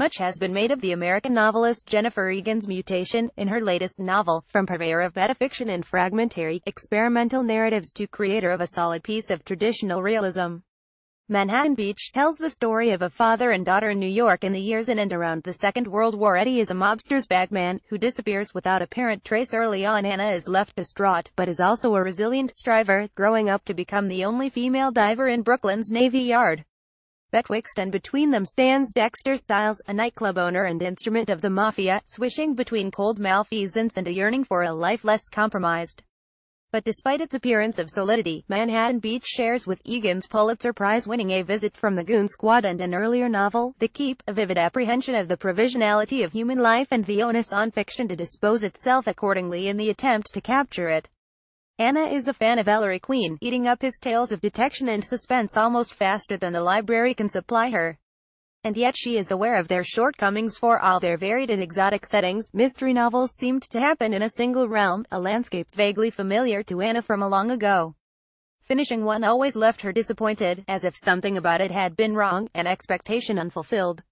Much has been made of the American novelist Jennifer Egan's mutation, in her latest novel, from purveyor of metafiction and fragmentary, experimental narratives to creator of a solid piece of traditional realism. Manhattan Beach tells the story of a father and daughter in New York in the years in and around the Second World War. Eddie is a mobster's bagman, who disappears without apparent trace early on. Hannah is left distraught, but is also a resilient striver, growing up to become the only female diver in Brooklyn's Navy Yard. Betwixt and between them stands Dexter Stiles, a nightclub owner and instrument of the mafia, swishing between cold malfeasance and a yearning for a life less compromised. But despite its appearance of solidity, Manhattan Beach shares with Egan's Pulitzer Prize winning A Visit from the Goon Squad and an earlier novel, The Keep, a vivid apprehension of the provisionality of human life and the onus on fiction to dispose itself accordingly in the attempt to capture it. Anna is a fan of Ellery Queen, eating up his tales of detection and suspense almost faster than the library can supply her. And yet she is aware of their shortcomings for all their varied and exotic settings, mystery novels seemed to happen in a single realm, a landscape vaguely familiar to Anna from a long ago. Finishing one always left her disappointed, as if something about it had been wrong, an expectation unfulfilled.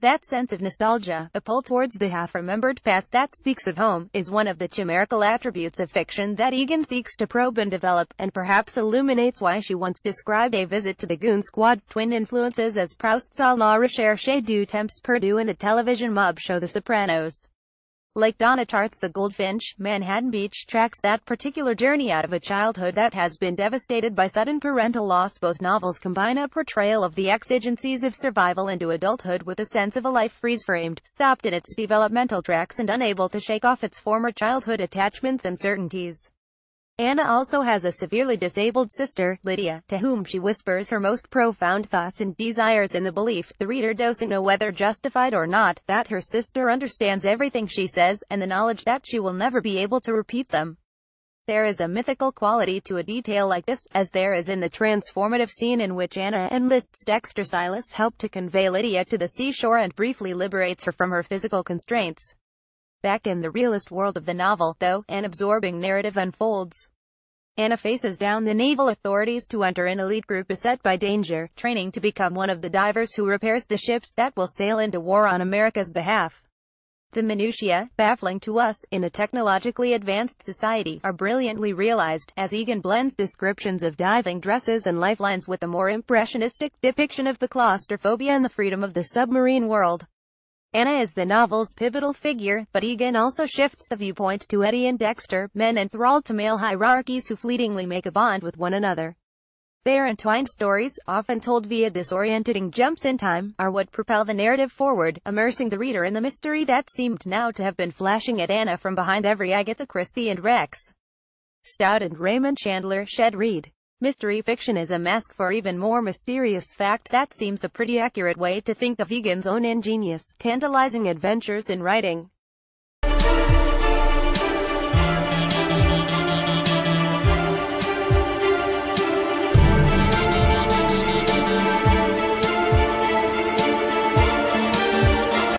That sense of nostalgia, a pull towards the half-remembered past that speaks of home, is one of the chimerical attributes of fiction that Egan seeks to probe and develop, and perhaps illuminates why she once described a visit to the Goon Squad's twin influences as Proust saw La Recherche du Temps Perdu in the television mob show The Sopranos. Lake Donna Tartt's the goldfinch, Manhattan Beach tracks that particular journey out of a childhood that has been devastated by sudden parental loss. Both novels combine a portrayal of the exigencies of survival into adulthood with a sense of a life freeze-framed, stopped in its developmental tracks and unable to shake off its former childhood attachments and certainties. Anna also has a severely disabled sister, Lydia, to whom she whispers her most profound thoughts and desires in the belief, the reader doesn't know whether justified or not, that her sister understands everything she says, and the knowledge that she will never be able to repeat them. There is a mythical quality to a detail like this, as there is in the transformative scene in which Anna enlists Dexter Stylus help to convey Lydia to the seashore and briefly liberates her from her physical constraints. Back in the realist world of the novel, though, an absorbing narrative unfolds. Anna faces down the naval authorities to enter an elite group beset by danger, training to become one of the divers who repairs the ships that will sail into war on America's behalf. The minutiae, baffling to us, in a technologically advanced society, are brilliantly realized, as Egan blends descriptions of diving dresses and lifelines with a more impressionistic depiction of the claustrophobia and the freedom of the submarine world. Anna is the novel's pivotal figure, but Egan also shifts the viewpoint to Eddie and Dexter, men enthralled to male hierarchies who fleetingly make a bond with one another. Their entwined stories, often told via disorienting jumps in time, are what propel the narrative forward, immersing the reader in the mystery that seemed now to have been flashing at Anna from behind every Agatha Christie and Rex. Stout and Raymond Chandler Shed Reed. Mystery fiction is a mask for even more mysterious fact that seems a pretty accurate way to think of Egan's own ingenious, tantalizing adventures in writing.